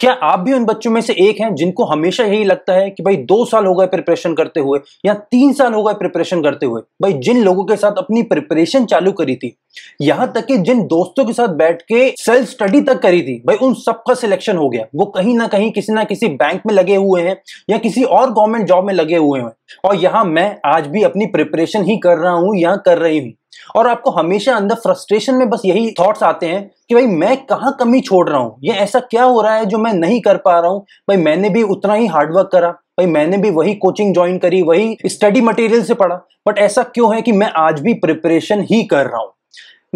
क्या आप भी उन बच्चों में से एक हैं जिनको हमेशा यही लगता है कि भाई दो साल हो गए प्रिपरेशन करते हुए या तीन साल हो गए प्रिपरेशन करते हुए भाई जिन लोगों के साथ अपनी प्रिपरेशन चालू करी थी यहां तक कि जिन दोस्तों के साथ बैठ के सेल्फ स्टडी तक करी थी भाई उन सबका सिलेक्शन हो गया वो कहीं ना कहीं किसी ना किसी बैंक में लगे हुए हैं या किसी और गवर्नमेंट जॉब में लगे हुए हैं और यहां मैं आज भी अपनी प्रिपरेशन ही कर रहा हूं या कर रही हूं और आपको हमेशा अंदर फ्रस्ट्रेशन में बस यही थॉट्स आते हैं कि भाई मैं कहाँ कमी छोड़ रहा हूँ ये ऐसा क्या हो रहा है जो मैं नहीं कर पा रहा हूँ भाई मैंने भी उतना ही हार्डवर्क करा भाई मैंने भी वही कोचिंग ज्वाइन करी वही स्टडी मटेरियल से पढ़ा बट ऐसा क्यों है कि मैं आज भी प्रिपरेशन ही कर रहा हूँ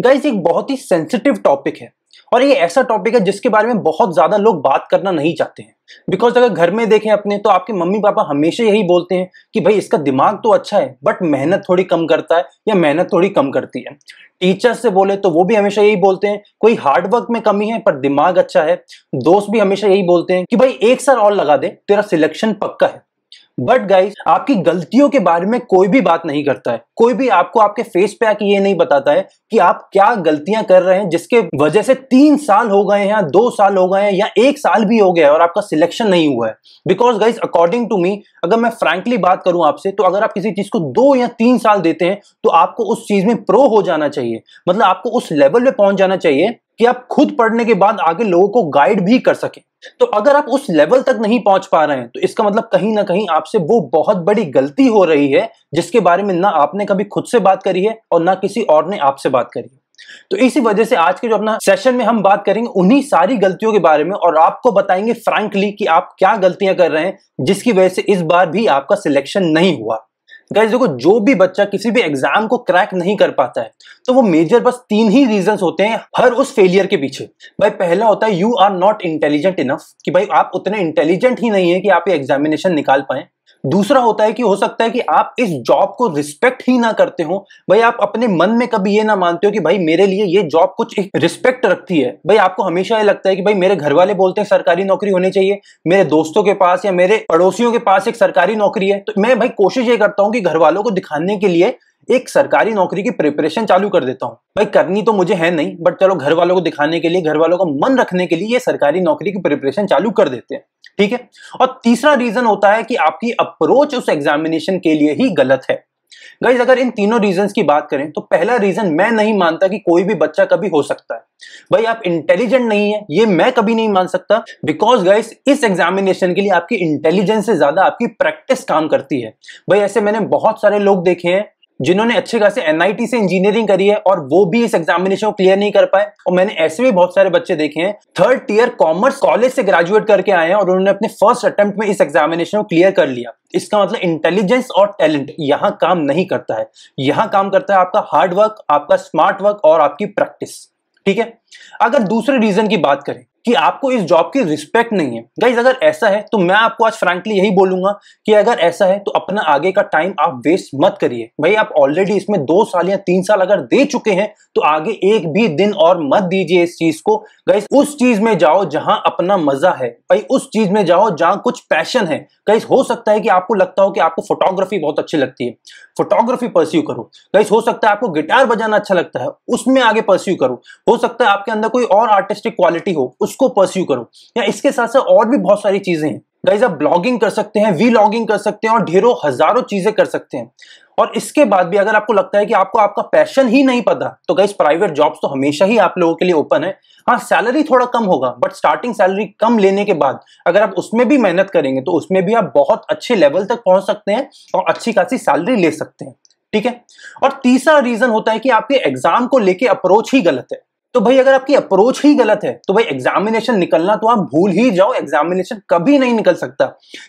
गाइज एक बहुत ही सेंसिटिव टॉपिक है और ये ऐसा टॉपिक है जिसके बारे में बहुत ज्यादा लोग बात करना नहीं चाहते हैं बिकॉज अगर घर में देखें अपने तो आपके मम्मी पापा हमेशा यही बोलते हैं कि भाई इसका दिमाग तो अच्छा है बट मेहनत थोड़ी कम करता है या मेहनत थोड़ी कम करती है टीचर से बोले तो वो भी हमेशा यही बोलते हैं कोई हार्डवर्क में कमी है पर दिमाग अच्छा है दोस्त भी हमेशा यही बोलते हैं कि भाई एक साल और लगा दे तेरा सिलेक्शन पक्का है बट गाइस आपकी गलतियों के बारे में कोई भी बात नहीं करता है कोई भी आपको आपके फेस पे आके ये नहीं बताता है कि आप क्या गलतियां कर रहे हैं जिसके वजह से तीन साल हो गए हैं दो साल हो गए हैं या एक साल भी हो गया है और आपका सिलेक्शन नहीं हुआ है because guys according to me अगर मैं फ्रेंकली बात करूं आपसे तो अगर आप किसी चीज को दो या तीन साल देते हैं तो आपको उस चीज में प्रो हो जाना चाहिए मतलब आपको उस लेवल पे पहुंच जाना चाहिए कि आप खुद पढ़ने के बाद आगे लोगों को गाइड भी कर सकें तो अगर आप उस लेवल तक नहीं पहुंच पा रहे हैं तो इसका मतलब कहीं ना कहीं आपसे वो बहुत बड़ी गलती हो रही है जिसके बारे में ना आपने कभी खुद से बात करी है और ना किसी और ने आपसे बात करी है तो इसी वजह से आज के जो अपना सेशन में हम बात करेंगे उन्हीं सारी गलतियों के बारे में और आपको बताएंगे फ्रैंकली कि आप क्या गलतियां कर रहे हैं जिसकी वजह से इस बार भी आपका सिलेक्शन नहीं हुआ गाइज देखो जो भी बच्चा किसी भी एग्जाम को क्रैक नहीं कर पाता है तो वो मेजर बस तीन ही रीजन होते हैं हर उस फेलियर के पीछे भाई पहला होता है you are not intelligent enough कि भाई आप उतने इंटेलिजेंट ही नहीं है कि आप ये एग्जामिनेशन निकाल पाए दूसरा होता है कि हो सकता है कि आप इस जॉब को रिस्पेक्ट ही ना करते हो भाई आप अपने मन में कभी ये ना मानते हो कि भाई मेरे लिए ये जॉब कुछ रिस्पेक्ट रखती है भाई आपको हमेशा ये लगता है कि भाई मेरे घर वाले बोलते हैं सरकारी नौकरी होनी चाहिए मेरे दोस्तों के पास या मेरे पड़ोसियों के पास एक सरकारी नौकरी है तो मैं भाई कोशिश ये करता हूँ कि घर वालों को दिखाने के लिए एक सरकारी नौकरी की प्रिपरेशन चालू कर देता हूँ भाई करनी तो मुझे है नहीं बट चलो घर वालों को दिखाने के लिए घर वालों का मन रखने के लिए ये सरकारी नौकरी की प्रिपरेशन चालू कर देते हैं ठीक है और तीसरा रीजन होता है कि आपकी अप्रोच उस एग्जामिनेशन के लिए ही गलत है गाइज अगर इन तीनों रीजन की बात करें तो पहला रीजन मैं नहीं मानता कि कोई भी बच्चा कभी हो सकता है भाई आप इंटेलिजेंट नहीं है ये मैं कभी नहीं मान सकता बिकॉज गाइज इस एग्जामिनेशन के लिए आपकी इंटेलिजेंस से ज्यादा आपकी प्रैक्टिस काम करती है भाई ऐसे मैंने बहुत सारे लोग देखे हैं जिन्होंने अच्छे खासे एनआईटी से इंजीनियरिंग करी है और वो भी इस एग्जामिनेशन को क्लियर नहीं कर पाए और मैंने ऐसे भी बहुत सारे बच्चे देखे हैं थर्ड ईयर कॉमर्स कॉलेज से ग्रेजुएट करके आए हैं और उन्होंने अपने फर्स्ट अटेम्प्ट में इस एग्जामिनेशन को क्लियर कर लिया इसका मतलब इंटेलिजेंस और टैलेंट यहाँ काम नहीं करता है यहाँ काम करता है आपका हार्डवर्क आपका स्मार्ट वर्क और आपकी प्रैक्टिस ठीक है अगर दूसरे रीजन की बात करें कि आपको इस जॉब की रिस्पेक्ट नहीं है गाइज अगर ऐसा है तो मैं आपको आज फ्रेंकली यही बोलूंगा कि अगर ऐसा है तो अपना आगे का टाइम आप वेस्ट मत करिए भाई आप ऑलरेडी इसमें दो साल या तीन साल अगर दे चुके हैं तो आगे एक भी दिन और मत दीजिए इस चीज को गाइज उस चीज में जाओ जहां अपना मजा है भाई उस चीज में जाओ जहां कुछ पैशन है गाइज हो सकता है कि आपको लगता हो कि आपको फोटोग्राफी बहुत अच्छी लगती है फोटोग्राफी परस्यू करो गाइस हो सकता है आपको गिटार बजाना अच्छा लगता है उसमें आगे परस्यू करो हो सकता है आपके अंदर कोई और आर्टिस्टिक क्वालिटी हो उसको परस्यू करो या इसके साथ साथ और भी बहुत सारी चीजें हैं गाइज आप ब्लॉगिंग कर सकते हैं वी लॉगिंग कर सकते हैं और ढेरों हजारों चीजें कर सकते हैं और इसके बाद भी अगर आपको लगता है कि आपको आपका पैशन ही नहीं पता तो गई प्राइवेट जॉब्स तो हमेशा ही आप लोगों के लिए ओपन है हाँ सैलरी थोड़ा कम होगा बट स्टार्टिंग सैलरी कम लेने के बाद अगर आप उसमें भी मेहनत करेंगे तो उसमें भी आप बहुत अच्छे लेवल तक पहुंच सकते हैं और अच्छी खासी सैलरी ले सकते हैं ठीक है और तीसरा रीजन होता है कि आपके एग्जाम को लेके अप्रोच ही गलत है तो भाई अगर आपकी अप्रोच ही गलत है तो भाई एग्जामिनेशन निकलना तो आप भूल ही जाओ एग्जामिनेशन कभी नहीं निकल सकता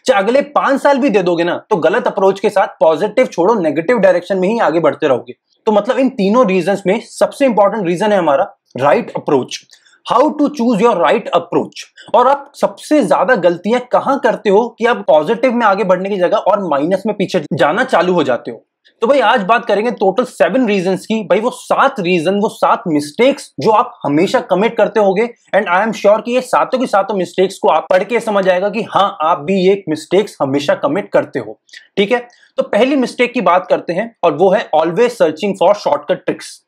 चाहे अगले पांच साल भी दे दोगे ना तो गलत अप्रोच के साथ पॉजिटिव छोड़ो नेगेटिव डायरेक्शन में ही आगे बढ़ते रहोगे तो मतलब इन तीनों रीजन में सबसे इंपॉर्टेंट रीजन है हमारा right approach how to choose your right approach और आप सबसे ज्यादा गलतियां कहां करते हो कि आप पॉजिटिव में आगे बढ़ने की जगह और माइनस में पीछे जाना चालू हो जाते हो तो भाई आज बात करेंगे टोटल सेवन रीजन की भाई वो सात रीजन वो सात मिस्टेक्स जो आप हमेशा कमिट करते गए एंड आई एम श्योर कि ये सातों की सातों मिस्टेक्स को आप पढ़ के समझ आएगा कि हाँ आप भी ये मिस्टेक्स हमेशा कमिट करते हो ठीक है तो पहली मिस्टेक की बात करते हैं और वो है always searching for shortcut tricks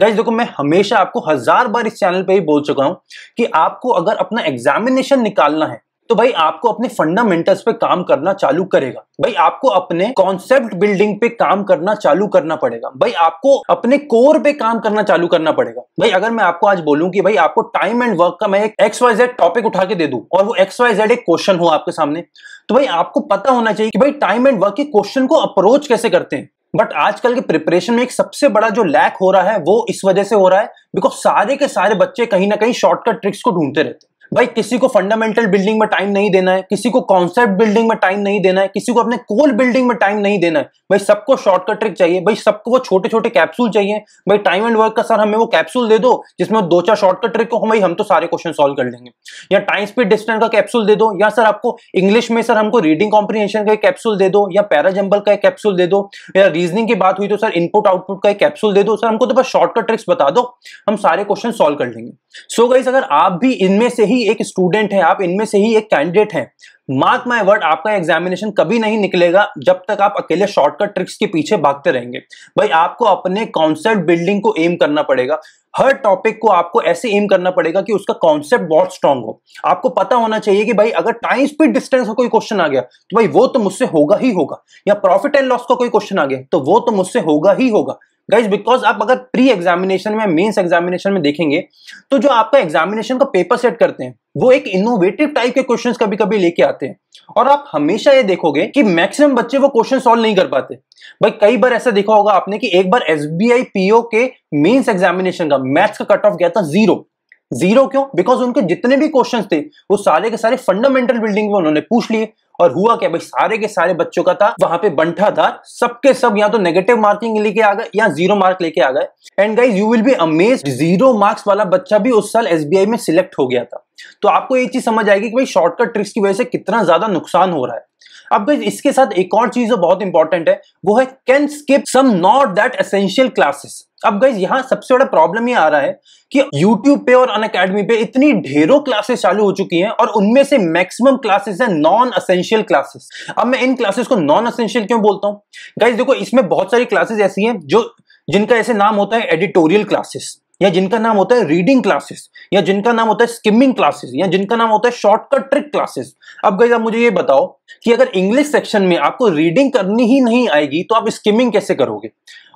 guys देखो मैं हमेशा आपको हजार बार इस चैनल पे ही बोल चुका हूं कि आपको अगर अपना एग्जामिनेशन निकालना है तो भाई आपको अपने फंडामेंटल्स पे काम करना चालू करेगा भाई आपको अपने कॉन्सेप्ट बिल्डिंग पे काम करना चालू करना पड़ेगा भाई आपको अपने कोर पे काम करना चालू करना पड़ेगा भाई अगर मैं आपको आज बोलूं कि भाई आपको टाइम एंड वर्क का मैं एक एक्स वाई जेड टॉपिक उठा के दे दूं और वो एक्स वाई जेड एक क्वेश्चन हो आपके सामने तो भाई आपको पता होना चाहिए कि भाई टाइम एंड वर्क के क्वेश्चन को अप्रोच कैसे करते हैं बट आजकल के प्रिपरेशन में एक सबसे बड़ा जो लैक हो रहा है वो इस वजह से हो रहा है बिकॉज सारे के सारे बच्चे कहीं ना कहीं शॉर्टकट ट्रिक्स को ढूंढते रहते हैं भाई किसी को फंडामेंटल बिल्डिंग में टाइम नहीं देना है किसी को कॉन्सेप्ट बिल्डिंग में टाइम नहीं देना है किसी को अपने कोल बिल्डिंग में टाइम नहीं देना है भाई सबको शॉर्टकट ट्रिक चाहिए भाई सबको वो छोटे छोटे कैप्सूल चाहिए भाई टाइम एंड वर्क का सर हमें वो कैप्सूल दे दो जिसमें दो चार शॉर्टकट ट्रिक हो भाई हम तो सारे क्वेश्चन सोल्व कर लेंगे या टाइम स्पीड डिस्टेंस का कैप्सूल दे दो या सर आपको इंग्लिश में सर हमको रीडिंग कॉम्प्रीहेंशन का कैप्सूल दे दो या पैराजंबल का कैप्सूल दे दो या रीजनिंग की बात हुई तो सर इनपुट आउटपुट का कैप्सूल दे दो सर हमको तो बस शॉर्टकट ट्रिक्स बता दो हम सारे क्वेश्चन सोल्व कर लेंगे सो so गाइस अगर आप भी इनमें से ही ही एक स्टूडेंट है आप इनमें से ही एक कैंडिडेट हैं मार्क माय वर्ड आपका एग्जामिनेशन कभी नहीं निकलेगा जब तक आप अकेले शॉर्टकट ट्रिक्स के पीछे भागते रहेंगे भाई आपको अपने कॉन्सेप्ट बिल्डिंग को एम करना पड़ेगा हर टॉपिक को आपको ऐसे एम करना पड़ेगा कि उसका कॉन्सेप्ट बहुत स्ट्रांग हो आपको पता होना चाहिए कि भाई अगर टाइम स्पीड डिस्टेंस का कोई क्वेश्चन आ गया तो भाई वो तो मुझसे होगा ही होगा या प्रॉफिट एंड लॉस का कोई क्वेश्चन आ गया तो वो तो मुझसे होगा ही होगा गाइज बिकॉज आप अगर प्री एग्जामिनेशन में मेंस एग्जामिनेशन में देखेंगे तो जो आपका एग्जामिनेशन का पेपर सेट करते हैं वो एक इनोवेटिव टाइप के क्वेश्चन कभी कभी लेके आते हैं और आप हमेशा ये देखोगे कि मैक्सिमम बच्चे वो क्वेश्चन सॉल्व नहीं कर पाते भाई कई बार ऐसा देखा होगा आपने कि एक बार एस बी आई पीओ के मेन्स एग्जामिनेशन का मैथ्स का कट ऑफ गया था जीरो जीरो क्यों बिकॉज उनके जितने भी क्वेश्चन थे वो सारे के सारे फंडामेंटल बिल्डिंग में उन्होंने पूछ लिए और हुआ क्या भाई सारे के सारे बच्चों का था वहां पे बंठा था सबके सब या तो नेगेटिव मार्किंग लेके आ गए या जीरो मार्क लेके आ गए and guys you will be amaze zero marks वाला बच्चा भी उस साल एस में सिलेक्ट हो गया था तो आपको ये चीज समझ आएगी कि भाई शॉर्टकट ट्रिक्स की वजह से कितना ज्यादा नुकसान हो रहा है अब गाइज इसके साथ एक और चीज जो बहुत इंपॉर्टेंट है वो है can skip some not that essential classes अब गाइज यहाँ सबसे बड़ा प्रॉब्लम ये आ रहा है कि YouTube पे और अन पे इतनी ढेरों क्लासेस चालू हो चुकी हैं और उनमें से मैक्सिमम क्लासेस है नॉन असेंशियल असेंशियल क्लासेस अब मैं इन क्लासेस को नॉन असेंशियल क्यों बोलता हूँ गाइज देखो इसमें बहुत सारी क्लासेस ऐसी हैं जो जिनका ऐसे नाम होता है एडिटोरियल क्लासेस या जिनका नाम होता है रीडिंग क्लासेस या जिनका नाम होता है स्किमिंग क्लासेस या जिनका नाम होता है शॉर्टकट ट्रिक क्लासेस अब गई आप मुझे ये बताओ कि अगर इंग्लिश सेक्शन में आपको रीडिंग करनी ही नहीं आएगी तो आप स्किमिंग कैसे करोगे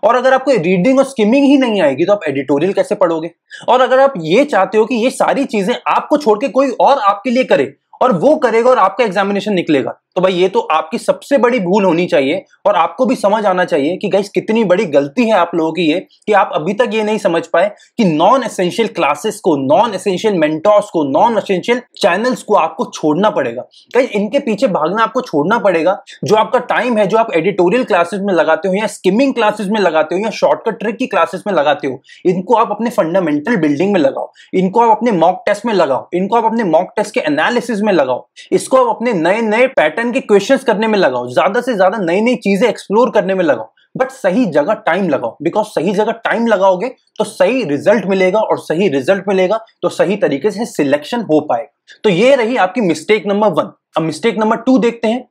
और अगर आपको रीडिंग और स्किमिंग ही नहीं आएगी तो आप एडिटोरियल कैसे पढ़ोगे और अगर आप ये चाहते हो कि ये सारी चीजें आपको छोड़ के कोई और आपके लिए करे और वो करेगा और आपका एग्जामिनेशन निकलेगा तो भाई ये तो आपकी सबसे बड़ी भूल होनी चाहिए और आपको भी समझ आना चाहिए कि गाइस कितनी बड़ी गलती है आप लोगों की ये कि आप अभी तक ये नहीं समझ पाए कि नॉन एसेंशियल क्लासेस को नॉन एसेंशियल मेंटोर्स को नॉन एसेंशियल चैनल्स को आपको छोड़ना पड़ेगा गाइस इनके पीछे भागना आपको छोड़ना पड़ेगा जो आपका टाइम है जो आप एडिटोरियल क्लासेस में लगाते हो या स्किमिंग क्लासेस में लगाते हो या शॉर्टकट ट्रिक की क्लासेस में लगाते हो इनको आप अपने फंडामेंटल बिल्डिंग में लगाओ इनको आप अपने मॉक टेस्ट में लगाओ इनको आप अपने मॉक टेस्ट के एनालिसिस में लगाओ इसको आप अपने नए नए पैटर्न पैटर्न के क्वेश्चन करने में लगाओ ज्यादा से ज्यादा नई नई चीजें एक्सप्लोर करने में लगाओ बट सही जगह टाइम लगाओ बिकॉज सही जगह टाइम लगाओगे तो सही रिजल्ट मिलेगा और सही रिजल्ट मिलेगा तो सही तरीके से सिलेक्शन हो पाएगा तो ये रही आपकी मिस्टेक नंबर वन अब मिस्टेक नंबर टू देखते हैं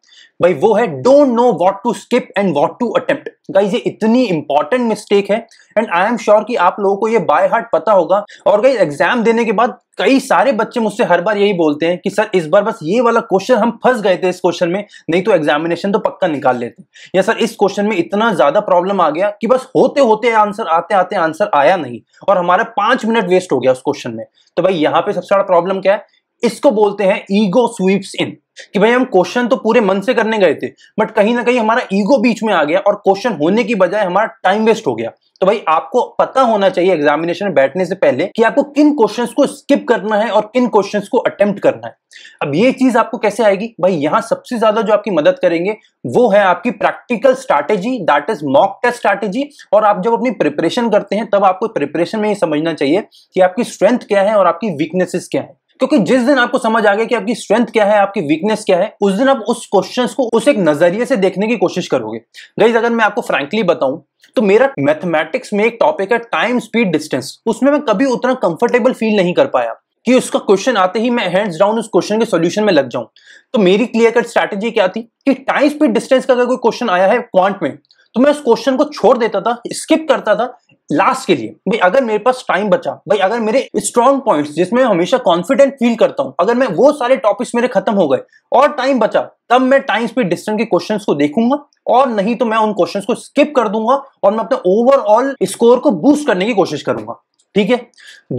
भाई वो है don't know what to skip and what to attempt guys ये इतनी इंपॉर्टेंट मिस्टेक है एंड आई एम श्योर कि आप लोगों को ये बाय हार्ट पता होगा और गाइज एग्जाम देने के बाद कई सारे बच्चे मुझसे हर बार यही बोलते हैं कि सर इस बार बस ये वाला क्वेश्चन हम फंस गए थे इस क्वेश्चन में नहीं तो एग्जामिनेशन तो पक्का निकाल लेते या सर इस क्वेश्चन में इतना ज्यादा प्रॉब्लम आ गया कि बस होते होते आंसर आते आते आंसर आया नहीं और हमारा पांच मिनट वेस्ट हो गया उस क्वेश्चन में तो भाई यहाँ पे सबसे बड़ा प्रॉब्लम क्या है इसको बोलते हैं ईगो स्वीप्स इन कि भाई हम क्वेश्चन तो पूरे मन से करने गए थे बट कहीं ना कहीं हमारा ईगो बीच में आ गया और क्वेश्चन होने की बजाय हमारा टाइम वेस्ट हो गया तो भाई आपको पता होना चाहिए एग्जामिनेशन में बैठने से पहले कि आपको किन क्वेश्चंस को स्किप करना है और किन क्वेश्चंस को अटेम्प्ट करना है अब ये चीज आपको कैसे आएगी भाई यहां सबसे ज्यादा जो आपकी मदद करेंगे वो है आपकी practical strategy that is mock test strategy और आप जब अपनी प्रिपरेशन करते हैं तब आपको प्रिपरेशन में ये समझना चाहिए कि आपकी स्ट्रेंथ क्या है और आपकी वीकनेसेस क्या है क्योंकि जिस दिन आपको समझ आ गया कि आपकी स्ट्रेंथ क्या है आपकी वीकनेस क्या है उस दिन आप उस क्वेश्चन को उस एक नजरिए से देखने की कोशिश करोगे गाइज अगर मैं आपको फ्रेंकली बताऊं तो मेरा मैथमेटिक्स में एक टॉपिक है टाइम स्पीड डिस्टेंस उसमें मैं कभी उतना कंफर्टेबल फील नहीं कर पाया कि उसका क्वेश्चन आते ही मैं हैंड्स डाउन उस क्वेश्चन के सॉल्यूशन में लग जाऊं तो मेरी क्लियर कट स्ट्रैटेजी क्या थी कि टाइम स्पीड डिस्टेंस का अगर कोई क्वेश्चन आया है क्वांट में तो मैं उस क्वेश्चन को छोड़ देता था स्किप करता था लास्ट के लिए भाई अगर मेरे पास टाइम बचा भाई अगर मेरे स्ट्रॉन्ग पॉइंट्स जिसमें हमेशा कॉन्फिडेंट फील करता हूं अगर मैं वो सारे टॉपिक्स मेरे खत्म हो गए और टाइम बचा तब मैं टाइम स्पीड डिस्टेंस के क्वेश्चंस को देखूंगा और नहीं तो मैं उन क्वेश्चंस को स्किप कर दूंगा और मैं अपने ओवरऑल स्कोर को बूस्ट करने की कोशिश करूंगा ठीक है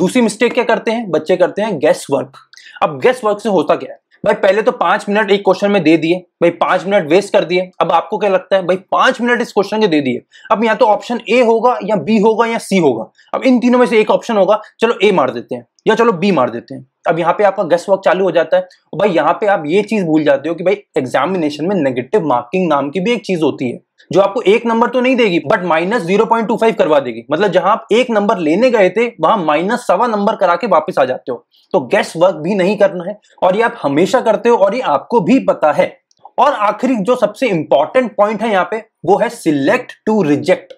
दूसरी मिस्टेक क्या करते हैं बच्चे करते हैं गेस्ट वर्क अब गेस्ट वर्क से होता क्या है भाई पहले तो पांच मिनट एक क्वेश्चन में दे दिए भाई पांच मिनट वेस्ट कर दिए अब आपको क्या लगता है भाई पांच मिनट इस क्वेश्चन के दे दिए अब यहाँ तो ऑप्शन ए होगा या बी होगा या सी होगा अब इन तीनों में से एक ऑप्शन होगा चलो ए मार देते हैं या चलो बी मार देते हैं अब यहाँ पे आपका गेस्ट वर्क चालू हो जाता है और भाई यहाँ पे आप ये चीज भूल जाते हो कि भाई एग्जामिनेशन में नेगेटिव मार्किंग नाम की भी एक चीज होती है जो आपको एक नंबर तो नहीं देगी but minus zero point two five करवा देगी मतलब जहां आप एक नंबर लेने गए थे वहां माइनस सवा नंबर करा के वापस आ जाते हो तो गेस्ट वर्क भी नहीं करना है और ये आप हमेशा करते हो और ये आपको भी पता है और आखिरी जो सबसे इंपॉर्टेंट पॉइंट है यहाँ पे वो है सिलेक्ट टू रिजेक्ट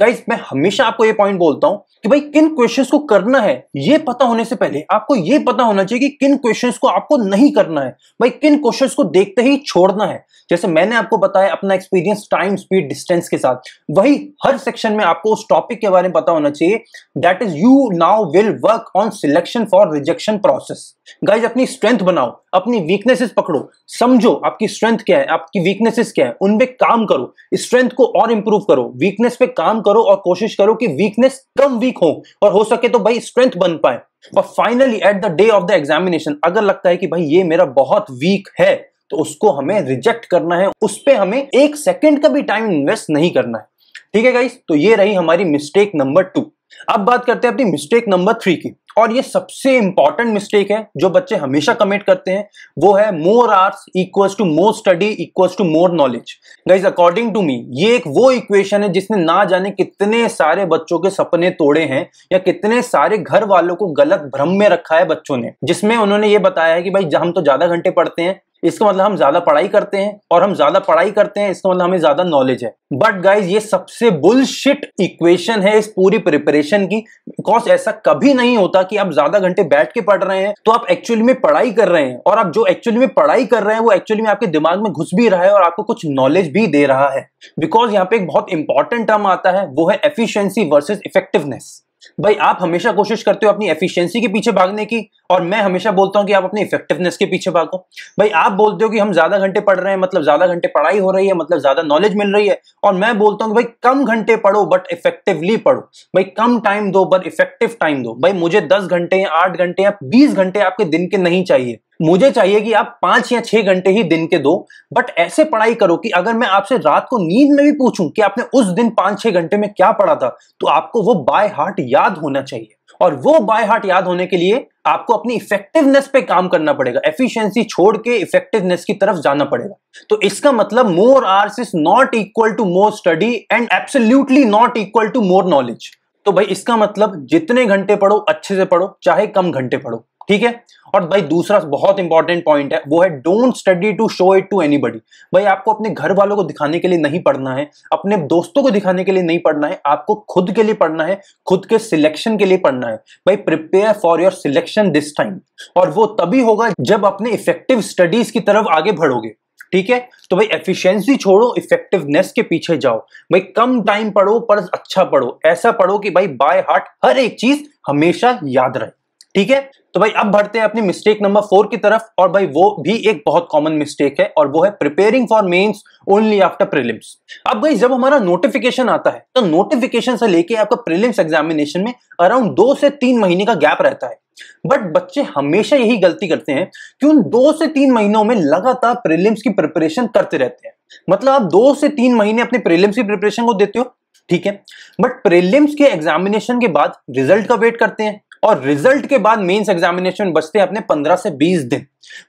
गाइज मैं हमेशा आपको ये पॉइंट बोलता हूं कि भाई किन क्वेश्चंस को करना है ये पता होने से पहले आपको ये पता होना चाहिए कि किन क्वेश्चंस को आपको नहीं करना है भाई किन क्वेश्चंस को देखते ही छोड़ना है जैसे मैंने आपको बताया अपना एक्सपीरियंस टाइम स्पीड डिस्टेंस के साथ वही हर सेक्शन में आपको उस टॉपिक के बारे में पता होना चाहिए that is you now will work on selection for rejection process guys अपनी स्ट्रेंथ बनाओ अपनी वीकनेसेस पकड़ो समझो आपकी स्ट्रेंथ क्या है आपकी वीकनेसेस क्या है उन काम करो स्ट्रेंथ को और इंप्रूव करो वीकनेस पे काम करो और कोशिश करो कि वीकनेस कम वीक हो और हो सके तो भाई स्ट्रेंथ बन पाए और finally at the day of the examination अगर लगता है कि भाई ये मेरा बहुत वीक है तो उसको हमें रिजेक्ट करना है उस पर हमें एक सेकेंड का भी टाइम इन्वेस्ट नहीं करना है ठीक है गाइस तो ये रही हमारी मिस्टेक नंबर टू अब बात करते हैं अपनी मिस्टेक नंबर थ्री की और ये सबसे इंपॉर्टेंट मिस्टेक है जो बच्चे हमेशा कमेंट करते हैं वो है more arts equals to more study equals to more knowledge guys according to me ये एक वो इक्वेशन है जिसने ना जाने कितने सारे बच्चों के सपने तोड़े हैं या कितने सारे घर वालों को गलत भ्रम में रखा है बच्चों ने जिसमें उन्होंने ये बताया है कि भाई हम तो ज्यादा घंटे पढ़ते हैं इसका मतलब हम ज्यादा पढ़ाई करते हैं और हम ज्यादा पढ़ाई करते हैं इसका मतलब हमें ज्यादा नॉलेज है बट गाइज ये सबसे बुलशिट इक्वेशन है इस पूरी प्रिपरेशन की बिकॉज ऐसा कभी नहीं होता होता कि आप ज्यादा घंटे बैठ के पढ़ रहे हैं तो आप एक्चुअली में पढ़ाई कर रहे हैं और आप जो एक्चुअली में पढ़ाई कर रहे हैं वो एक्चुअली में आपके दिमाग में घुस भी रहा है और आपको कुछ नॉलेज भी दे रहा है बिकॉज यहाँ पे एक बहुत इंपॉर्टेंट टर्म आता है वो है एफिशियंसी वर्सेज इफेक्टिवनेस भाई आप हमेशा कोशिश करते हो अपनी एफिशिएंसी के पीछे भागने की और मैं हमेशा बोलता हूँ कि आप अपनी इफेक्टिवनेस के पीछे भागो भाई आप बोलते हो कि हम ज्यादा घंटे पढ़ रहे हैं मतलब ज्यादा घंटे पढ़ाई हो रही है मतलब ज्यादा नॉलेज मिल रही है और मैं बोलता हूँ कि भाई कम घंटे पढ़ो बट इफेक्टिवली पढ़ो भाई कम टाइम दो बट इफेक्टिव टाइम दो भाई मुझे दस घंटे या आठ घंटे या बीस घंटे आपके दिन के नहीं चाहिए मुझे चाहिए कि आप पांच या छह घंटे ही दिन के दो बट ऐसे पढ़ाई करो कि अगर मैं आपसे रात को नींद में भी पूछूं कि आपने उस दिन पांच छह घंटे में क्या पढ़ा था तो आपको वो बाय हार्ट याद होना चाहिए और वो बाय हार्ट याद होने के लिए आपको अपनी इफेक्टिवनेस पे काम करना पड़ेगा एफिशिएंसी छोड़ के इफेक्टिवनेस की तरफ जाना पड़ेगा तो इसका मतलब more hours is not equal to more study and absolutely not equal to more knowledge तो भाई इसका मतलब जितने घंटे पढ़ो अच्छे से पढ़ो चाहे कम घंटे पढ़ो ठीक है और भाई दूसरा बहुत इंपॉर्टेंट पॉइंट है वो है don't study to show it to anybody भाई आपको अपने घर वालों को दिखाने के लिए नहीं पढ़ना है अपने दोस्तों को दिखाने के लिए नहीं पढ़ना है आपको खुद के लिए पढ़ना है खुद के सिलेक्शन के लिए पढ़ना है भाई prepare for your selection this time और वो तभी होगा जब अपने इफेक्टिव स्टडीज की तरफ आगे बढ़ोगे ठीक है तो भाई एफिशिएंसी छोड़ो इफेक्टिवनेस के पीछे जाओ भाई कम टाइम पढ़ो पर अच्छा पढ़ो ऐसा पढ़ो कि भाई बाय हार्ट हर एक चीज हमेशा याद रहे ठीक है तो भाई अब बढ़ते हैं अपनी मिस्टेक नंबर फोर की तरफ और भाई वो भी एक बहुत कॉमन मिस्टेक है और वो है preparing for mains only after prelims अब भाई जब हमारा नोटिफिकेशन आता है तो नोटिफिकेशन से लेके आपका प्रीलिम्स एग्जामिनेशन में अराउंड दो से तीन महीने का गैप रहता है बट बच्चे हमेशा यही गलती करते हैं कि उन दो से तीन महीनों में लगातार प्रीलिम्स की प्रिपरेशन करते रहते हैं मतलब आप दो से तीन महीने अपने प्रीलिम्स की प्रिपरेशन को देते हो ठीक है बट प्रीलिम्स के एग्जामिनेशन के बाद रिजल्ट का वेट करते हैं और रिजल्ट के बाद मेंस एग्जामिनेशन बचते हैं अपने 15 से 20 दिन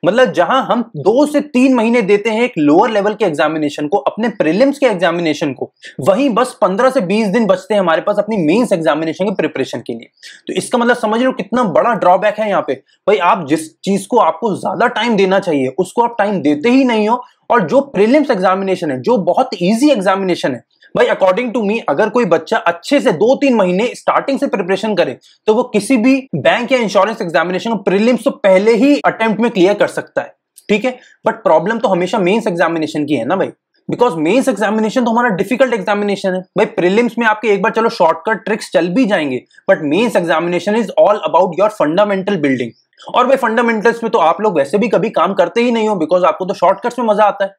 मतलब जहां हम दो से तीन महीने देते हैं एक लोअर लेवल के एग्जामिनेशन को अपने प्रीलिम्स के एग्जामिनेशन को वहीं बस 15 से 20 दिन बचते हैं हमारे पास अपनी मेंस एग्जामिनेशन के प्रिपरेशन के लिए तो इसका मतलब समझ लो कितना बड़ा ड्रॉबैक है यहाँ पे भाई आप जिस चीज को आपको ज्यादा टाइम देना चाहिए उसको आप टाइम देते ही नहीं हो और जो प्रीलिम्स एग्जामिनेशन है जो बहुत इजी एग्जामिनेशन है भाई अकॉर्डिंग टू मी अगर कोई बच्चा अच्छे से दो तीन महीने स्टार्टिंग से प्रिपरेशन करे तो वो किसी भी बैंक या इंश्योरेंस एग्जामिनेशन प्रीलिम्स तो पहले ही अटेम्प्ट में क्लियर कर सकता है ठीक है बट प्रॉब्लम तो हमेशा मेंस एग्जामिनेशन की है ना भाई बिकॉज मेन्स एग्जामिनेशन तो हमारा डिफिकल्ट एग्जामिनेशन है भाई प्रीलिम्स में आपके एक बार चलो शॉर्टकट ट्रिक्स चल भी जाएंगे but mains examination is all about your fundamental building और भाई फंडामेंटल्स में तो आप लोग वैसे भी कभी काम करते ही नहीं हो बिकॉज आपको तो शॉर्टकट्स में मजा आता है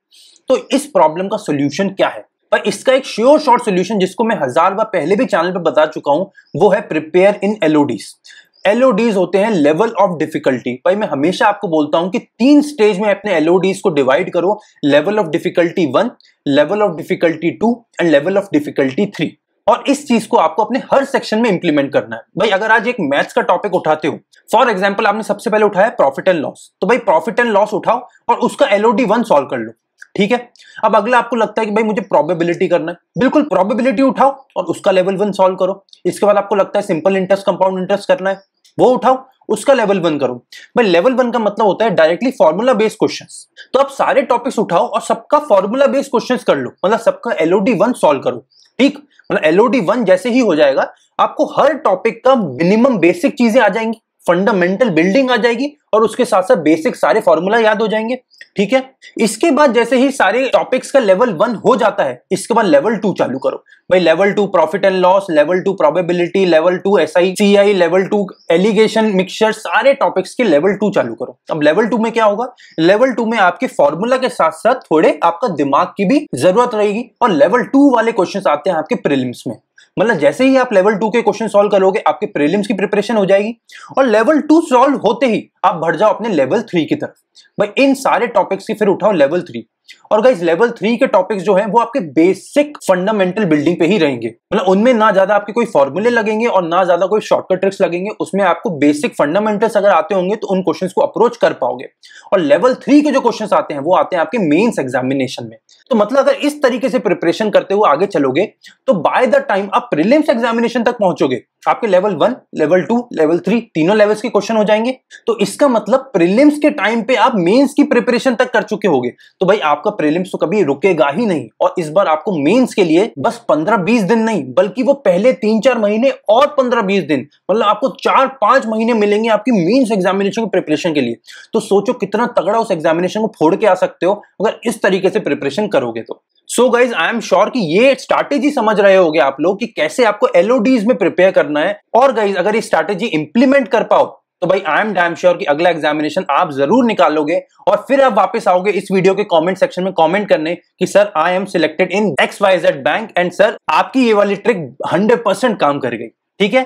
तो इस प्रॉब्लम का सोल्यूशन क्या है पर इसका एक श्योर शॉर्ट सोल्यूशन जिसको मैं हजार बार पहले भी चैनल पर बता चुका हूं वो है प्रिपेयर इन एलओडीज एलओडीज होते हैं लेवल ऑफ डिफिकल्टी भाई मैं हमेशा आपको बोलता हूं कि तीन स्टेज में अपने एलओडीज को डिवाइड करो level of difficulty one level of difficulty two and level of difficulty three और इस चीज को आपको अपने हर सेक्शन में इंप्लीमेंट करना है भाई अगर आज एक मैथ्स का टॉपिक उठाते हो फॉर एग्जाम्पल आपने सबसे पहले उठाया प्रॉफिट एंड लॉस तो भाई प्रॉफिट एंड लॉस उठाओ और उसका एलओडी वन सॉल्व कर लो ठीक है अब अगला आपको लगता है कि भाई मुझे प्रोबेबिलिटी करना है बिल्कुल प्रोबेबिलिटी उठाओ और उसका लेवल वन सॉल्व करो इसके बाद आपको लगता है सिंपल इंटरेस्ट कंपाउंड इंटरेस्ट करना है वो उठाओ उसका लेवल वन करो भाई लेवल वन का मतलब होता है डायरेक्टली फॉर्मूला बेस्ड क्वेश्चन तो आप सारे टॉपिक्स उठाओ और सबका फॉर्मूला बेस्ड क्वेश्चन कर लो मतलब सबका एलओडी वन सॉल्व करो ठीक मतलब एलओडी वन जैसे ही हो जाएगा आपको हर टॉपिक का मिनिमम बेसिक चीजें आ जाएंगी फंडामेंटल बिल्डिंग आ जाएगी और उसके साथ साथ बेसिक सारे फॉर्मूला याद हो जाएंगे ठीक है इसके बाद जैसे ही सारे टॉपिक्स का लेवल वन हो जाता है इसके बाद लेवल टू चालू करो भाई level two profit and loss level two probability level two S I C I level two alligation mixture सारे टॉपिक्स के लेवल टू चालू करो अब लेवल टू में क्या होगा लेवल टू में आपके फॉर्मूला के साथ साथ थोड़े आपका दिमाग की भी जरूरत रहेगी और लेवल टू वाले क्वेश्चन आते हैं आपके प्रिलिम्स में मतलब जैसे ही आप लेवल टू के क्वेश्चन सोल्व करोगे आपके प्रीलिम्स की प्रिपरेशन हो जाएगी और लेवल टू सॉल्व होते ही आप बढ़ जाओ अपने लेवल थ्री की तरफ भाई इन सारे टॉपिक्स की फिर उठाओ लेवल थ्री और गाइज लेवल थ्री के टॉपिक्स जो है वो आपके बेसिक फंडामेंटल बिल्डिंग पे ही रहेंगे मतलब उनमें ना ज्यादा आपके कोई फॉर्मूले लगेंगे और ना ज्यादा कोई शॉर्टकट ट्रिक्स लगेंगे उसमें आपको बेसिक फंडामेंटल्स अगर आते होंगे तो उन क्वेश्चंस को अप्रोच कर पाओगे और लेवल थ्री के जो क्वेश्चन आते हैं वो आते हैं आपके मेन्स एग्जामिनेशन में तो मतलब अगर इस तरीके से प्रिपरेशन करते हुए आगे चलोगे तो बाय द टाइम आप प्रिलिम्स एग्जामिनेशन तक पहुंचोगे आपके level one level two level three तीनों लेवल्स के क्वेश्चन हो जाएंगे तो इसका मतलब प्रिलिम्स के टाइम पे आप मेंस की प्रिपरेशन तक कर चुके होगे तो भाई आपका प्रीलिम्स तो कभी रुकेगा ही नहीं और इस बार आपको मेंस के लिए बस 15-20 दिन नहीं बल्कि वो पहले तीन चार महीने और 15-20 दिन मतलब आपको चार पांच महीने मिलेंगे आपकी मेंस एग्जामिनेशन के प्रिपरेशन के लिए तो सोचो कितना तगड़ा उस एग्जामिनेशन को फोड़ के आ सकते हो अगर इस तरीके से प्रिपरेशन करोगे तो so guys I am sure कि ये स्ट्रैटेजी समझ रहे होगे आप लोग कि कैसे आपको एलओडीज में प्रिपेयर करना है और गाइज अगर ये स्ट्रैटेजी इंप्लीमेंट कर पाओ तो भाई आई एम डैम श्योर कि अगला एग्जामिनेशन आप जरूर निकालोगे और फिर आप वापस आओगे इस वीडियो के कमेंट सेक्शन में कमेंट करने कि sir I am selected in X Y Z bank and sir आपकी ये वाली ट्रिक 100% काम कर गई ठीक है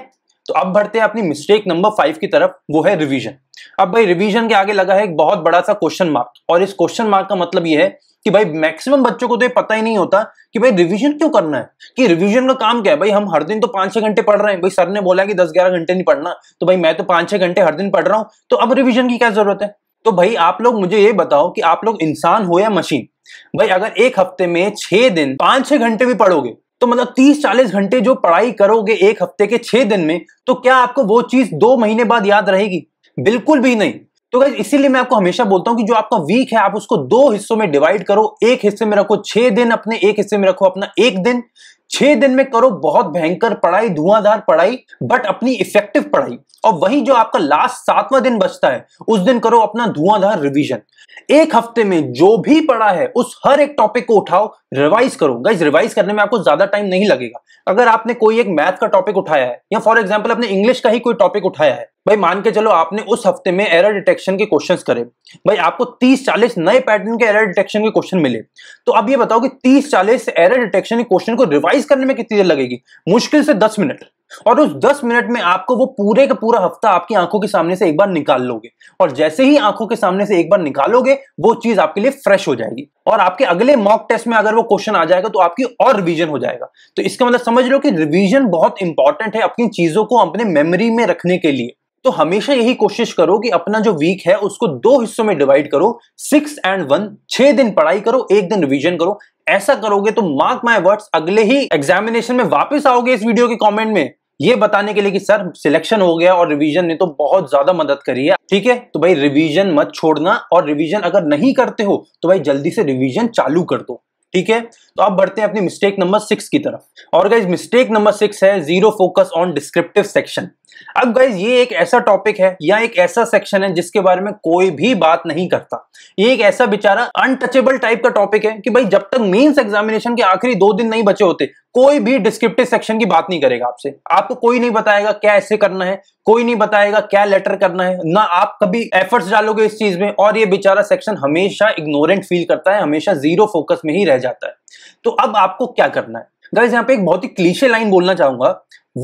तो अब बढ़ते हैं अपनी मिस्टेक नंबर फाइव की तरफ वो है रिविजन अब भाई रिविजन के आगे लगा है एक बहुत बड़ा सा क्वेश्चन मार्क और इस क्वेश्चन मार्क का मतलब यह है कि भाई मैक्सिमम बच्चों को तो ये पता ही नहीं होता कि भाई रिवीजन क्यों करना है कि रिवीजन का काम क्या है भाई हम हर दिन तो पांच छह घंटे पढ़ रहे हैं भाई सर ने बोला कि दस ग्यारह घंटे नहीं पढ़ना तो भाई मैं तो पांच छह घंटे हर दिन पढ़ रहा हूं तो अब रिविजन की क्या जरूरत है तो भाई आप लोग मुझे ये बताओ कि आप लोग इंसान हो या मशीन भाई अगर एक हफ्ते में छह दिन पांच छह घंटे भी पढ़ोगे तो मतलब तीस चालीस घंटे जो पढ़ाई करोगे एक हफ्ते के छह दिन में तो क्या आपको वो चीज दो महीने बाद याद रहेगी बिल्कुल भी नहीं तो गाइज इसीलिए मैं आपको हमेशा बोलता हूं कि जो आपका वीक है आप उसको दो हिस्सों में डिवाइड करो एक हिस्से में रखो छह दिन अपने एक हिस्से में रखो अपना एक दिन छह दिन में करो बहुत भयंकर पढ़ाई धुआंधार पढ़ाई बट अपनी इफेक्टिव पढ़ाई और वही जो आपका लास्ट सातवां दिन बचता है उस दिन करो अपना धुआंधार रिवीजन एक हफ्ते में जो भी पढ़ा है उस हर एक टॉपिक को उठाओ रिवाइज करो गाइज रिवाइज करने में आपको ज्यादा टाइम नहीं लगेगा अगर आपने कोई एक मैथ का टॉपिक उठाया है या फॉर एग्जाम्पल आपने इंग्लिश का ही कोई टॉपिक उठाया है भाई मान के चलो आपने उस हफ्ते में एरर डिटेक्शन के क्वेश्चंस करे भाई आपको 30-40 नए पैटर्न के एरर डिटेक्शन के क्वेश्चन मिले तो अब ये बताओ कि 30-40 एरर डिटेक्शन के क्वेश्चन को रिवाइज करने में कितनी देर लगेगी मुश्किल से 10 मिनट और उस 10 मिनट में आपको वो पूरे का पूरा हफ्ता आपकी आंखों के सामने से एक बार निकाल लोगे और जैसे ही आंखों के सामने से एक बार निकालोगे वो चीज आपके लिए फ्रेश हो जाएगी और आपके अगले मॉक टेस्ट में अगर वो क्वेश्चन आ जाएगा तो आपकी और रिवीजन हो जाएगा तो इसका मतलब समझ लो कि रिवीजन बहुत इंपॉर्टेंट है अपनी चीजों को अपने मेमोरी में रखने के लिए तो हमेशा यही कोशिश करो कि अपना जो वीक है उसको दो हिस्सों में डिवाइड करो सिक्स एंड वन छह दिन पढ़ाई करो एक दिन रिवीजन करो ऐसा करोगे तो मार्क माय वर्ड्स अगले ही एग्जामिनेशन में वापस आओगे इस वीडियो के कमेंट में ये बताने के लिए कि सर सिलेक्शन हो गया और रिवीजन ने तो बहुत ज्यादा मदद करी है ठीक है तो भाई रिवीजन मत छोड़ना और रिवीजन अगर नहीं करते हो तो भाई जल्दी से रिवीजन चालू कर दो ठीक है तो आप बढ़ते हैं अपनी मिस्टेक नंबर सिक्स की तरफ और मिस्टेक नंबर सिक्स है zero focus on descriptive section अब गाइज ये एक ऐसा टॉपिक है या एक ऐसा सेक्शन है जिसके बारे में कोई भी बात नहीं करता ये एक ऐसा बेचारा अनटचेबल टाइप का टॉपिक है कि भाई जब तक मेंस एग्जामिनेशन के आखिरी दो दिन नहीं बचे होते कोई भी डिस्क्रिप्टिव सेक्शन की बात नहीं करेगा आपसे आपको कोई नहीं बताएगा क्या ऐसे करना है कोई नहीं बताएगा क्या लेटर करना है ना आप कभी एफर्ट्स डालोगे इस चीज में और ये बेचारा सेक्शन हमेशा इग्नोरेंट फील करता है हमेशा जीरो फोकस में ही रह जाता है तो अब आपको क्या करना है गाइज यहाँ पे एक बहुत ही क्लीशे लाइन बोलना चाहूंगा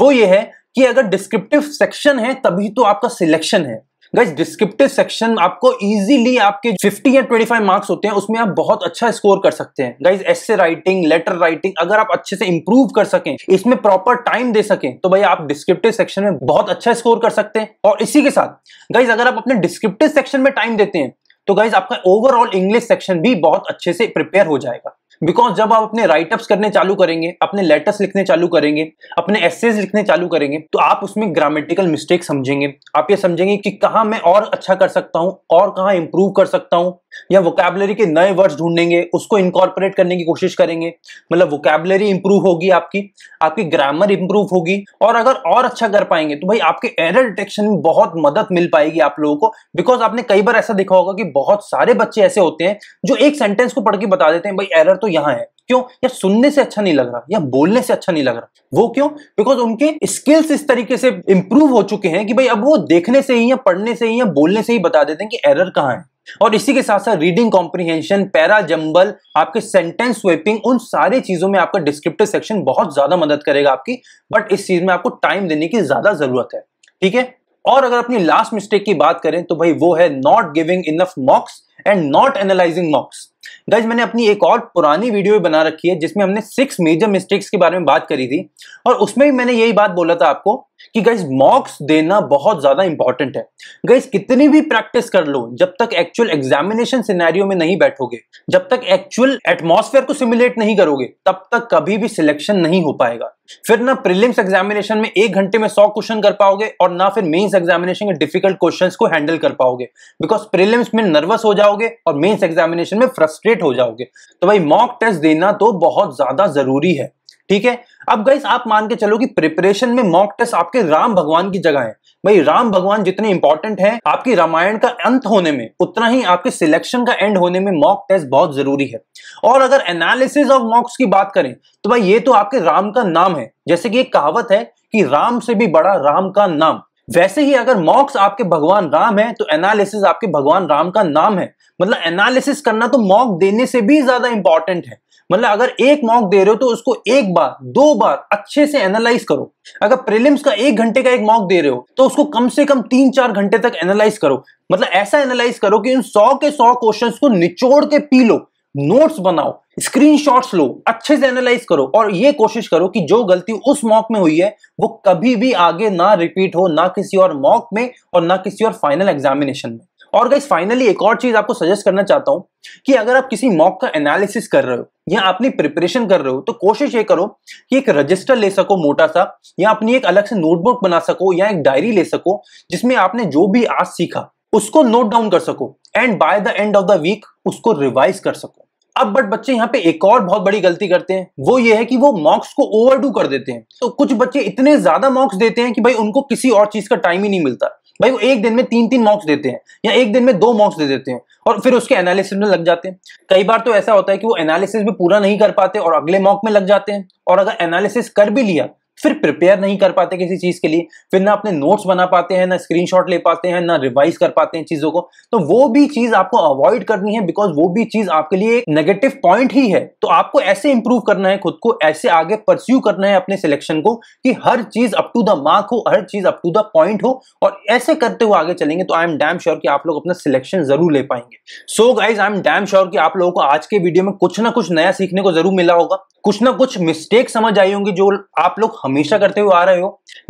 वो ये है कि अगर डिस्क्रिप्टिव सेक्शन है तभी तो आपका सिलेक्शन है गाइज डिस्क्रिप्टिव सेक्शन आपको इजीली आपके 50 या 25 मार्क्स होते हैं उसमें आप बहुत अच्छा स्कोर कर सकते हैं guys essay writing letter writing अगर आप अच्छे से इंप्रूव कर सकें इसमें प्रॉपर टाइम दे सकें तो भाई आप डिस्क्रिप्टिव सेक्शन में बहुत अच्छा स्कोर कर सकते हैं और इसी के साथ गाइज अगर आप अपने डिस्क्रिप्टिव सेक्शन में टाइम देते हैं तो गाइज आपका ओवरऑल इंग्लिश सेक्शन भी बहुत अच्छे से प्रिपेयर हो जाएगा बिकॉज जब आप अपने राइटअप्स करने चालू करेंगे अपने लेटर्स लिखने चालू करेंगे अपने एसेज लिखने चालू करेंगे तो आप उसमें ग्रामेटिकल मिस्टेक समझेंगे आप ये समझेंगे कि कहाँ मैं और अच्छा कर सकता हूँ और कहाँ इंप्रूव कर सकता हूँ या वोकेबलरी के नए वर्ड्स ढूंढेंगे उसको इनकॉर्पोरेट करने की कोशिश करेंगे मतलब वोकेबलरी इंप्रूव होगी आपकी आपकी ग्रामर इंप्रूव होगी और अगर और अच्छा कर पाएंगे तो भाई आपके एरर डिटेक्शन में बहुत मदद मिल पाएगी आप लोगों को बिकॉज आपने कई बार ऐसा देखा होगा कि बहुत सारे बच्चे ऐसे होते हैं जो एक सेंटेंस को पढ़ के बता देते हैं भाई एरर तो यहाँ है क्यों या सुनने से अच्छा नहीं लग रहा या बोलने से अच्छा नहीं लग रहा वो क्यों बिकॉज उनके स्किल्स इस तरीके से इंप्रूव हो चुके हैं कि भाई अब वो देखने से ही या पढ़ने से ही या बोलने से ही बता देते हैं कि एरर कहाँ है और इसी के साथ साथ रीडिंग कॉम्प्रीहेंशन पैरा जंबल आपके सेंटेंस स्वेपिंग उन सारी चीजों में आपका डिस्क्रिप्टिव सेक्शन बहुत ज्यादा मदद करेगा आपकी बट इस चीज में आपको टाइम देने की ज्यादा जरूरत है ठीक है और अगर अपनी लास्ट मिस्टेक की बात करें तो भाई वो है not giving enough mocks and not analysing mocks guys मैंने अपनी एक और पुरानी वीडियो भी बना रखी है जिसमें हमने सिक्स मेजर मिस्टेक्स के बारे में बात करी थी और उसमें भी मैंने यही बात बोला था आपको कि गाइज मॉक्स देना बहुत ज्यादा इंपॉर्टेंट है गाइज कितनी भी प्रैक्टिस कर लो जब तक एक्चुअल एग्जामिनेशन सिनेरियो में नहीं बैठोगे जब तक एक्चुअल एटमॉस्फेयर को सिमुलेट नहीं करोगे तब तक कभी भी सिलेक्शन नहीं हो पाएगा फिर ना प्रिलिम्स एग्जामिनेशन में एक घंटे में सौ क्वेश्चन कर पाओगे और ना फिर मेंस एग्जामिनेशन के डिफिकल्ट क्वेश्चन को हैंडल कर पाओगे बिकॉज प्रिलिम्स में नर्वस हो जाओगे और मेंस एग्जामिनेशन में फ्रस्ट फ्रस्ट्रेट हो जाओगे तो भाई मॉक टेस्ट देना तो बहुत ज्यादा जरूरी है ठीक है अब गाइस आप मान के चलो कि प्रिपरेशन में मॉक टेस्ट आपके राम भगवान की जगह है भाई राम भगवान जितने इंपॉर्टेंट है आपकी रामायण का अंत होने में उतना ही आपके सिलेक्शन का एंड होने में मॉक टेस्ट बहुत जरूरी है और अगर एनालिसिस ऑफ मॉक्स की बात करें तो भाई ये तो आपके राम का नाम है जैसे कि एक कहावत है कि राम से भी बड़ा राम का नाम वैसे ही अगर मॉक्स आपके भगवान राम है तो एनालिसिस आपके भगवान राम का नाम है मतलब एनालिसिस करना तो मॉक देने से भी ज्यादा इंपॉर्टेंट है मतलब अगर एक मॉक दे रहे हो तो उसको एक बार दो बार अच्छे से एनालाइज करो अगर प्रीलिम्स का एक घंटे का एक मॉक दे रहे हो तो उसको कम से कम तीन चार घंटे तक एनालाइज करो मतलब ऐसा एनालाइज करो कि उन सौ के सौ क्वेश्चन को निचोड़ के पी लो नोट्स बनाओ स्क्रीनशॉट्स लो अच्छे से एनालाइज करो और ये कोशिश करो कि जो गलती उस मॉक में हुई है वो कभी भी आगे ना रिपीट हो ना किसी और मॉक में और ना किसी और फाइनल एग्जामिनेशन में और गाइज फाइनली एक और चीज आपको सजेस्ट करना चाहता हूं कि अगर आप किसी मॉक का एनालिसिस कर रहे हो या अपनी प्रिपरेशन कर रहे हो तो कोशिश ये करो कि एक रजिस्टर ले सको मोटा सा या अपनी एक अलग से नोटबुक बना सको या एक डायरी ले सको जिसमें आपने जो भी आज सीखा उसको नोट डाउन कर सको and by the end of the week उसको रिवाइज कर सको अब बट बच्चे यहाँ पे एक और बहुत बड़ी गलती करते हैं वो ये है कि वो मॉक्स को ओवरडू कर देते हैं तो कुछ बच्चे इतने ज्यादा मॉक्स देते हैं कि भाई उनको किसी और चीज का टाइम ही नहीं मिलता भाई वो एक दिन में तीन तीन मॉक्स देते हैं या एक दिन में दो मॉक्स दे देते हैं और फिर उसके एनालिसिस में लग जाते हैं कई बार तो ऐसा होता है कि वो एनालिसिस भी पूरा नहीं कर पाते और अगले मॉक में लग जाते हैं और अगर एनालिसिस कर भी लिया फिर प्रिपेयर नहीं कर पाते किसी चीज के लिए फिर ना अपने नोट्स बना पाते हैं ना स्क्रीनशॉट ले पाते हैं ना रिवाइज कर पाते हैं चीजों को तो वो भी चीज आपको अवॉइड करनी है बिकॉज वो भी चीज आपके लिए एक नेगेटिव पॉइंट ही है तो आपको ऐसे इंप्रूव करना है खुद को ऐसे आगे परस्यू करना है अपने सिलेक्शन को कि हर चीज अप टू द मार्क हो हर चीज अप टू द पॉइंट हो और ऐसे करते हुए आगे चलेंगे तो आई एम डैम श्योर कि आप लोग अपना सिलेक्शन जरूर ले पाएंगे so guys I am damn sure कि आप लोगों को आज के वीडियो में कुछ ना कुछ नया सीखने को जरूर मिला होगा कुछ ना कुछ मिस्टेक समझ आई होंगी जो आप लोग हमेशा करते हुए आ रहे हो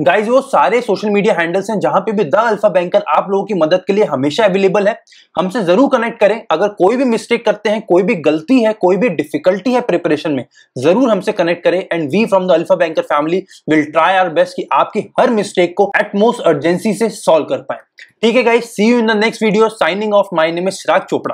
गाइज वो सारे सोशल मीडिया हैंडल्स हैं जहां पे भी द अल्फा बैंकर आप लोगों की मदद के लिए हमेशा अवेलेबल है हमसे जरूर कनेक्ट करें अगर कोई भी मिस्टेक करते हैं कोई भी गलती है कोई भी डिफिकल्टी है प्रिपरेशन में जरूर हमसे कनेक्ट करें and we from the Alpha Banker family will try our best कि आपकी हर मिस्टेक को एट मोस्ट अर्जेंसी से सॉल्व कर पाए ठीक है guys see you in the next video signing off my name is Chirag Chopra